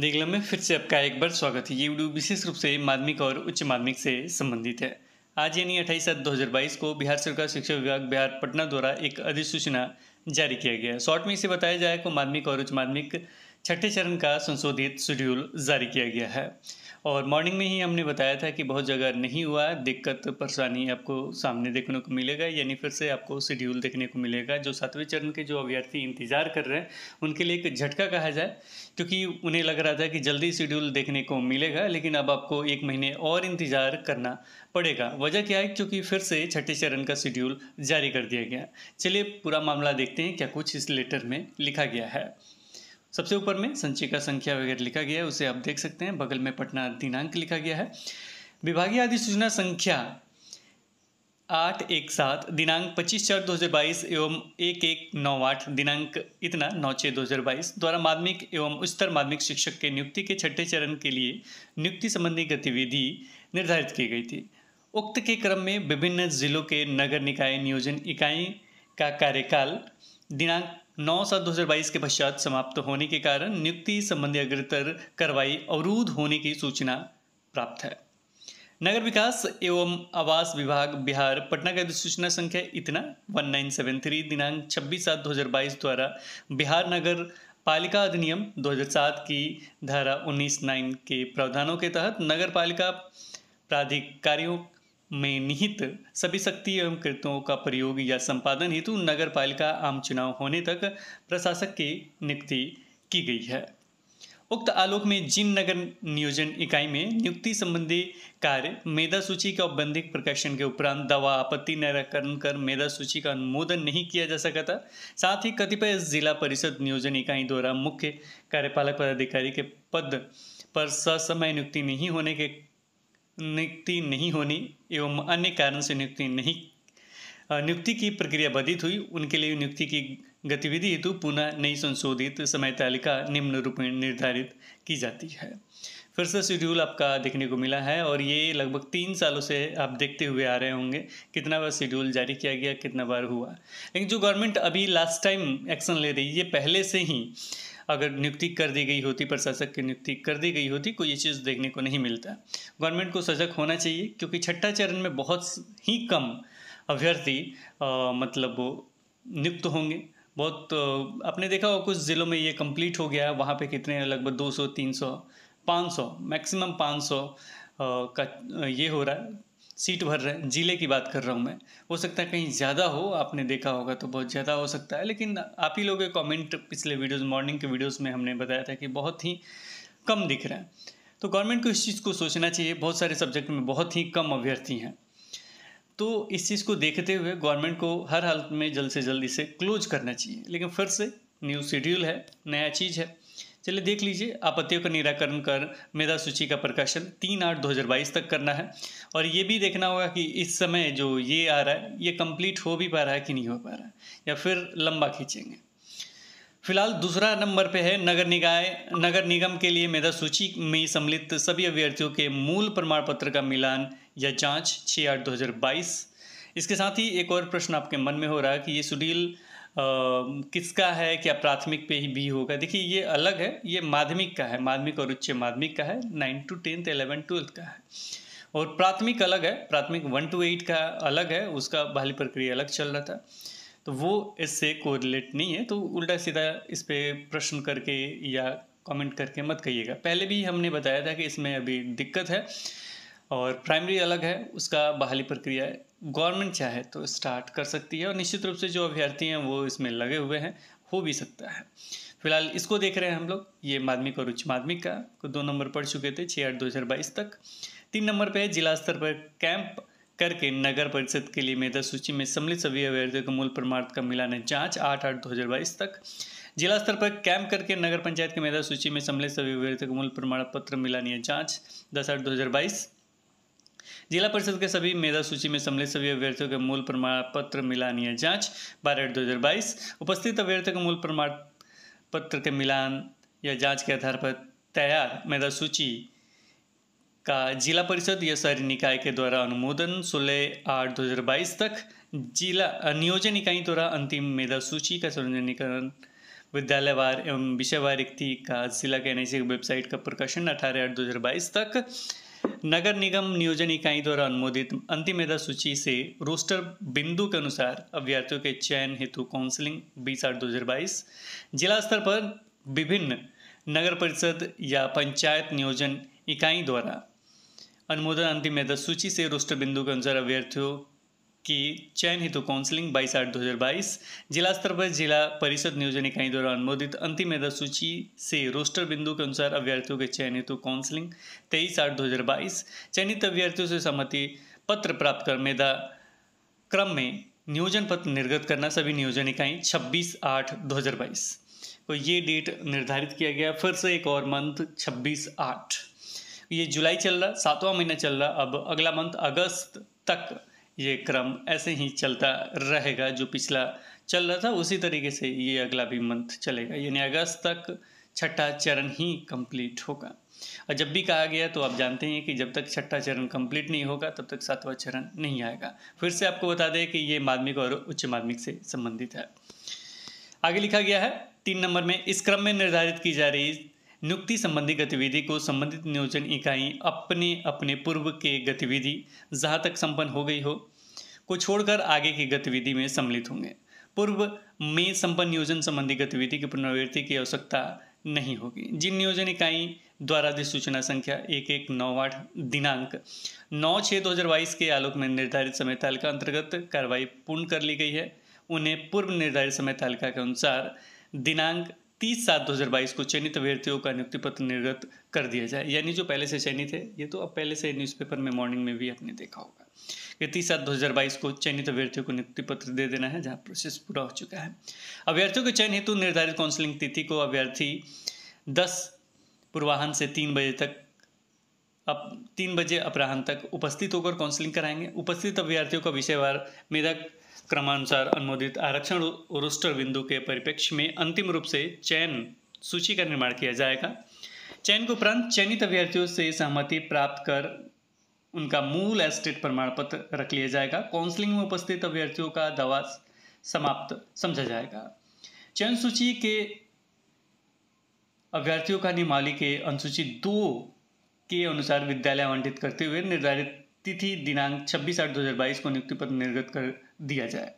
देखला में फिर से आपका एक बार स्वागत है ये वीडियो विशेष रूप से माध्यमिक और उच्च माध्यमिक से संबंधित है आज यानी अट्ठाईस सात दो हजार बाईस को बिहार सरकार शिक्षा विभाग बिहार पटना द्वारा एक अधिसूचना जारी किया गया है शॉर्ट में इसे बताया जाए को माध्यमिक और उच्च माध्यमिक छठे चरण का संशोधित शेड्यूल जारी किया गया है और मॉर्निंग में ही हमने बताया था कि बहुत जगह नहीं हुआ दिक्कत परेशानी आपको सामने देखने को मिलेगा यानी फिर से आपको शेड्यूल देखने को मिलेगा जो सातवें चरण के जो अभ्यर्थी इंतजार कर रहे हैं उनके लिए एक झटका कहा जाए क्योंकि उन्हें लग रहा था कि जल्दी शेड्यूल देखने को मिलेगा लेकिन अब आपको एक महीने और इंतज़ार करना पड़ेगा वजह क्या है क्योंकि फिर से छठे चरण का शेड्यूल जारी कर दिया गया चलिए पूरा मामला देखते हैं क्या कुछ इस लेटर में लिखा गया है सबसे ऊपर में संचिका संख्या वगैरह लिखा गया है उसे आप देख सकते हैं बगल में पटना दिनांक लिखा गया है विभागीय अधिसूचना संख्या आठ एक सात दिनांक पच्चीस चार बाईस एवं एक एक नौ आठ दिनांक इतना नौ छः दो हज़ार बाईस द्वारा माध्यमिक एवं उच्चतर माध्यमिक शिक्षक के नियुक्ति के छठे चरण के लिए नियुक्ति संबंधी गतिविधि निर्धारित की गई थी उक्त के क्रम में विभिन्न जिलों के नगर निकाय नियोजन इकाई का कार्यकाल दिनांक नौ सात दो हज़ार बाईस के पश्चात समाप्त होने के कारण नियुक्ति संबंधी अग्रतर कार्रवाई अवरुद्ध होने की सूचना प्राप्त है नगर विकास एवं आवास विभाग बिहार पटना का अधिसूचना संख्या इतना 1973 दिनांक 26 सात 2022 द्वारा बिहार नगर पालिका अधिनियम 2007 की धारा 19 नाइन के प्रावधानों के तहत नगर पालिका प्राधिकारियों में निहित सभी शक्ति एवं कृतों का प्रयोग या संपादन हेतु नगर पालिका आम चुनाव होने तक प्रशासक की नियुक्ति की गई है उक्त आलोक में जिन नगर नियोजन इकाई में नियुक्ति संबंधी कार्य मेधा सूची का औबंधिक प्रकाशन के उपरांत दवा आपत्ति निराकरण कर मेधा सूची का अनुमोदन नहीं किया जा सका था साथ ही कतिपय जिला परिषद नियोजन इकाई द्वारा मुख्य कार्यपालक पदाधिकारी के पद पर ससमय नियुक्ति नहीं होने के नियुक्ति नहीं होनी एवं अन्य कारण से नियुक्ति नहीं नियुक्ति की प्रक्रिया बाधित हुई उनके लिए नियुक्ति की गतिविधि हेतु पुनः नई संशोधित समय तालिका निम्न रूप में निर्धारित की जाती है फिर से शेड्यूल आपका देखने को मिला है और ये लगभग तीन सालों से आप देखते हुए आ रहे होंगे कितना बार शेड्यूल जारी किया गया कितना बार हुआ लेकिन जो गवर्नमेंट अभी लास्ट टाइम एक्शन ले रही है ये पहले से ही अगर नियुक्ति कर दी गई होती प्रशासक की नियुक्ति कर दी गई होती कोई ये चीज़ देखने को नहीं मिलता गवर्नमेंट को सजग होना चाहिए क्योंकि छठा चरण में बहुत ही कम अभ्यर्थी मतलब नियुक्त होंगे बहुत आपने देखा होगा कुछ ज़िलों में ये कंप्लीट हो गया है वहाँ पे कितने लगभग 200 300 500 मैक्सिमम 500 का ये हो रहा है सीट भर रहे हैं ज़िले की बात कर रहा हूँ मैं हो सकता है कहीं ज़्यादा हो आपने देखा होगा तो बहुत ज़्यादा हो सकता है लेकिन आप ही लोग कॉमेंट पिछले वीडियोज़ मॉर्निंग के वीडियोज़ में हमने बताया था कि बहुत ही कम दिख रहा है तो गवर्नमेंट को इस चीज़ को सोचना चाहिए बहुत सारे सब्जेक्ट में बहुत ही कम अभ्यर्थी हैं तो इस चीज़ को देखते हुए गवर्नमेंट को हर हालत में जल्द से जल्द इसे क्लोज करना चाहिए लेकिन फिर से न्यू शेड्यूल है नया चीज़ है चलिए देख लीजिए आपत्तियों का निराकरण कर मेधा सूची का प्रकाशन तीन आठ दो हज़ार बाईस तक करना है और ये भी देखना होगा कि इस समय जो ये आ रहा है ये कंप्लीट हो भी पा रहा है कि नहीं हो पा रहा है या फिर लंबा खींचेंगे फिलहाल दूसरा नंबर पे है नगर निकाय नगर निगम के लिए मेधा सूची में सम्मिलित सभी अभ्यर्थियों के मूल प्रमाण पत्र का मिलान या जांच छः आठ दो हज़ार बाईस इसके साथ ही एक और प्रश्न आपके मन में हो रहा है कि ये शेड्यूल किसका है क्या प्राथमिक पे ही भी होगा देखिए ये अलग है ये माध्यमिक का है माध्यमिक और उच्च माध्यमिक का है nine to tenth eleven twelfth का है और प्राथमिक अलग है प्राथमिक वन टू एट का अलग है उसका बहाली प्रक्रिया अलग चल रहा था तो वो इससे कोरिलेट नहीं है तो उल्टा सीधा इस पर प्रश्न करके या कमेंट करके मत कहिएगा पहले भी हमने बताया था कि इसमें अभी दिक्कत है और प्राइमरी अलग है उसका बहाली प्रक्रिया गवर्नमेंट चाहे तो स्टार्ट कर सकती है और निश्चित रूप से जो अभ्यर्थी हैं वो इसमें लगे हुए हैं हो भी सकता है फिलहाल इसको देख रहे हैं हम लोग ये माध्यमिक और उच्च माध्यमिक का दो नंबर पढ़ चुके थे छः आठ दो हज़ार बाईस तक तीन नंबर पे है जिला स्तर पर कैंप करके नगर परिषद के लिए मेधा सूची में सम्मिलित सभी अभ्यर्थियों के मूल प्रमाण का मिलान जाँच आठ आठ दो हज़ार बाईस तक जिला स्तर पर कैंप करके नगर पंचायत के मेधा सूची में सम्मिलित सभी अभ्यर्थियों के मूल प्रमाण पत्र है जाँच दस आठ दो हज़ार बाईस जिला परिषद के सभी मेधा सूची में सम्मिलित सभी अभ्यर्थियों के मूल प्रमाण पत्र मिलानीय जांच बारह एट दो हज़ार बाईस उपस्थित अभ्यर्थियों के मूल प्रमाण पत्र के मिलान या जांच के आधार पर तैयार मेधा सूची का जिला परिषद या शहरी निकाय के द्वारा अनुमोदन सोलह आठ दो हज़ार बाईस तक जिला नियोजन इकाई द्वारा अंतिम मेधा सूची का सार्वजनिकरण विद्यालयवार एवं विषयवार रिक्ति का जिला के एन वेबसाइट का प्रकाशन अठारह आठ दो हज़ार बाईस तक नगर निगम नियोजन इकाई द्वारा अनुमोदित अंतिम मेधा सूची से रोस्टर बिंदु के अनुसार अभ्यर्थियों के चयन हेतु काउंसलिंग बीस आठ दो हज़ार बाईस जिला स्तर पर विभिन्न नगर परिषद या पंचायत नियोजन इकाई द्वारा अनुमोदन अंतिम मेधा सूची से रोस्टर बिंदु के अनुसार अभ्यर्थियों कि चयन हेतु काउंसलिंग बाईस आठ दो हज़ार बाईस जिला स्तर पर जिला परिषद नियोजन इकाई द्वारा अनुमोदित अंतिम मेधा सूची से रोस्टर बिंदु के अनुसार अभ्यर्थियों के चयन हेतु काउंसलिंग तेईस आठ दो हज़ार बाईस चयनित अभ्यर्थियों से सहमति पत्र प्राप्त कर मेधा क्रम में नियोजन पत्र निर्गत करना सभी नियोजन इकाई छब्बीस आठ दो हज़ार बाईस तो ये डेट निर्धारित किया गया फिर से एक और मंथ छब्बीस आठ ये जुलाई चल रहा सातवां महीना चल रहा अब अगला मंथ अगस्त तक ये क्रम ऐसे ही चलता रहेगा जो पिछला चल रहा था उसी तरीके से ये अगला भी मंथ चलेगा यानी अगस्त तक छठा चरण ही कंप्लीट होगा और जब भी कहा गया तो आप जानते हैं कि जब तक छठा चरण कंप्लीट नहीं होगा तब तक सातवां चरण नहीं आएगा फिर से आपको बता दें कि ये माध्यमिक और उच्च माध्यमिक से संबंधित है आगे लिखा गया है तीन नंबर में इस क्रम में निर्धारित की जा रही नियुक्ति संबंधी गतिविधि को संबंधित नियोजन इकाई अपने अपने पूर्व के गतिविधि जहाँ तक संपन्न हो गई हो को छोड़कर आगे की गतिविधि में सम्मिलित होंगे पूर्व में संपन्न नियोजन संबंधी गतिविधि की पुनरावृत्ति की आवश्यकता नहीं होगी जिन नियोजन इकाई द्वारा अधिसूचना संख्या एक एक नौ आठ दिनांक नौ छः दो हज़ार बाईस के आलोक में निर्धारित समय तालिका अंतर्गत कार्रवाई पूर्ण कर ली गई है उन्हें पूर्व निर्धारित समय तालिका के अनुसार दिनांक तीस सात दो हज़ार बाईस को चयनित अभ्यर्थियों का नियुक्ति पत्र निर्गत कर दिया जाए यानी जो पहले से चयनित है ये तो अब पहले से न्यूज़पेपर में मॉर्निंग में भी आपने देखा होगा कि तीस सात दो हज़ार बाईस को चयनित अभ्यर्थियों को नियुक्ति पत्र दे देना है जहाँ प्रोसेस पूरा हो चुका है अभ्यर्थियों के चयन हेतु निर्धारित काउंसलिंग तिथि को अभ्यर्थी दस पूर्वाहन से तीन बजे तक अब तीन बजे अपराहन तक उपस्थित होकर काउंसलिंग कराएंगे उपस्थित अभ्यर्थियों का विषयवार मेधा क्रमानुसार अनुमोदित आरक्षण रोस्टर बिंदु के परिप्रेक्ष्य में अंतिम रूप से चयन सूची का निर्माण किया जाएगा चयन के उपरांत चयनित अभ्यर्थियों से सहमति प्राप्त कर उनका मूल एस्टेट प्रमाण पत्र रख लिया जाएगा काउंसलिंग में उपस्थित अभ्यर्थियों का दवा समाप्त समझा जाएगा चयन सूची के अभ्यर्थियों का निमाली के अनुसूची दो के अनुसार विद्यालय आवंटित करते हुए निर्धारित तिथि दिनांक 26 आठ 2022 को नियुक्ति पत्र निर्गत कर दिया जाए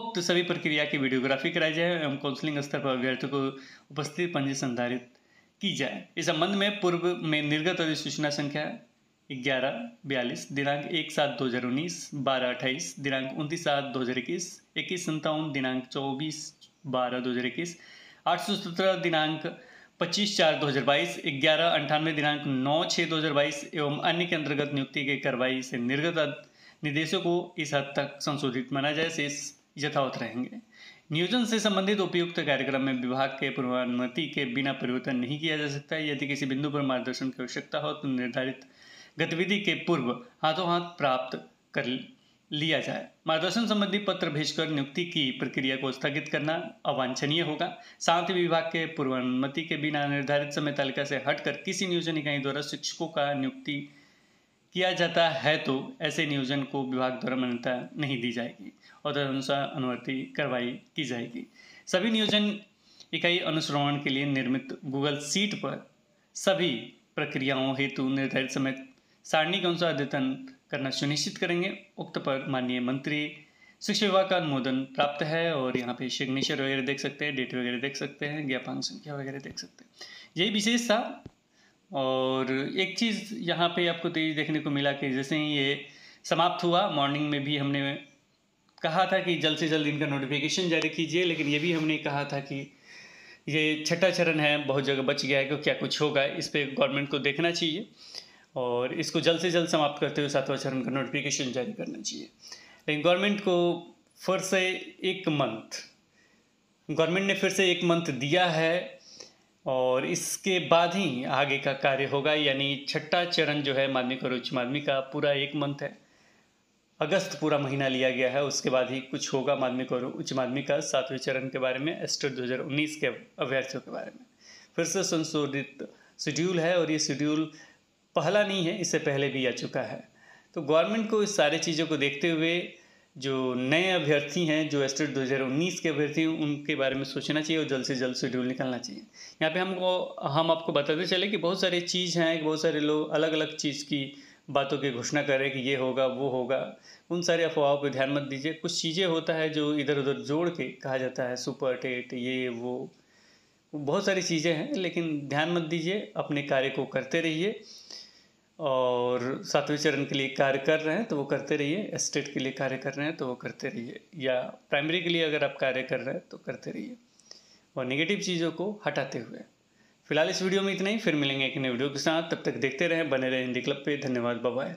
उक्त सभी प्रक्रिया की वीडियोग्राफी कराई जाए एवं काउंसलिंग स्तर पर अभ्यर्थियों को उपस्थित पंजी संधारित की जाए इस संबंध में पूर्व में निर्गत अधिसूचना संख्या ग्यारह बयालीस दिनांक एक सात दो हज़ार उन्नीस बारह अट्ठाईस दिनांक उनतीस सात दो हज़ार इक्कीस इक्कीस संतावन दिनांक चौबीस बारह दो हज़ार इक्कीस आठ सौ सत्रह दिनांक पच्चीस चार दो हज़ार बाईस ग्यारह अंठानवे दिनांक नौ छः दो हज़ार बाईस एवं अन्य के अंतर्गत नियुक्ति की कार्रवाई से निर्गत निर्देशों को इस हद तक संशोधित माना जाए से यथावत रहेंगे नियोजन से संबंधित उपयुक्त कार्यक्रम में विभाग के पूर्वानुमति के बिना परिवर्तन नहीं किया जा सकता है यदि किसी बिंदु पर मार्गदर्शन की आवश्यकता हो तो निर्धारित गतिविधि के पूर्व हाथों हाथ प्राप्त कर लिया जाए मार्गदर्शन संबंधी पत्र भेजकर नियुक्ति की प्रक्रिया को स्थगित करना अवांछनीय होगा साथ ही विभाग के पूर्वानुमति के बिना निर्धारित समय तालिका से हटकर किसी नियोजन इकाई द्वारा शिक्षकों का नियुक्ति किया जाता है तो ऐसे नियोजन को विभाग द्वारा मान्यता नहीं दी जाएगी और तदनुसार अनुमति कार्रवाई की जाएगी सभी नियोजन इकाई अनुश्रवण के लिए निर्मित गूगल सीट पर सभी प्रक्रियाओं हेतु निर्धारित समय सारणी के अनुसार अद्यतन करना सुनिश्चित करेंगे उक्त पर माननीय मंत्री शिक्षा विभाग का अनुमोदन प्राप्त है और यहाँ पे सिग्नेचर वगैरह देख सकते हैं डेट वगैरह देख सकते हैं ज्ञापन संख्या वगैरह देख सकते हैं यही विशेष था और एक चीज़ यहाँ पे आपको तेज तो देखने को मिला कि जैसे ही ये समाप्त हुआ मॉर्निंग में भी हमने कहा था कि जल्द से जल्द इनका नोटिफिकेशन जारी कीजिए लेकिन ये भी हमने कहा था कि ये छठा चरण है बहुत जगह बच गया है कि क्या कुछ होगा इस पर गवर्नमेंट को देखना चाहिए और इसको जल्द से जल्द समाप्त करते हुए सातवां चरण का नोटिफिकेशन जारी करना चाहिए लेकिन गवर्नमेंट को फिर से एक मंथ गवर्नमेंट ने फिर से एक मंथ दिया है और इसके बाद ही आगे का कार्य होगा यानी छठा चरण जो है माध्यमिक और उच्च माध्यमिक का पूरा एक मंथ है अगस्त पूरा महीना लिया गया है उसके बाद ही कुछ होगा माध्यमिक और उच्च माध्यमिक का सातवें चरण के बारे में एस्टर 2019 के अभ्यर्थियों के बारे में फिर से संशोधित शेड्यूल है और ये शेड्यूल पहला नहीं है इससे पहले भी आ चुका है तो गवर्नमेंट को इस सारे चीज़ों को देखते हुए जो नए अभ्यर्थी हैं जो एस्टेट 2019 के अभ्यर्थी हैं उनके बारे में सोचना चाहिए और जल्द से जल्द शेड्यूल निकालना चाहिए यहाँ पे हमको हम आपको बताते चले कि बहुत सारी चीज़ हैं बहुत सारे लोग अलग अलग चीज़ की बातों की घोषणा कर रहे हैं कि ये होगा वो होगा उन सारे अफवाहों पर ध्यान मत दीजिए कुछ चीज़ें होता है जो इधर उधर जोड़ के कहा जाता है सुपर टेट ये वो बहुत सारी चीज़ें हैं लेकिन ध्यान मत दीजिए अपने कार्य को करते रहिए और सातवें चरण के लिए कार्य कर रहे हैं तो वो करते रहिए स्टेट के लिए कार्य कर रहे हैं तो वो करते रहिए या प्राइमरी के लिए अगर आप कार्य कर रहे हैं तो करते रहिए और निगेटिव चीज़ों को हटाते हुए फिलहाल इस वीडियो में इतना ही फिर मिलेंगे एक नए वीडियो के साथ तब तक देखते रहें बने रहें हिंदी क्लब पे धन्यवाद बाय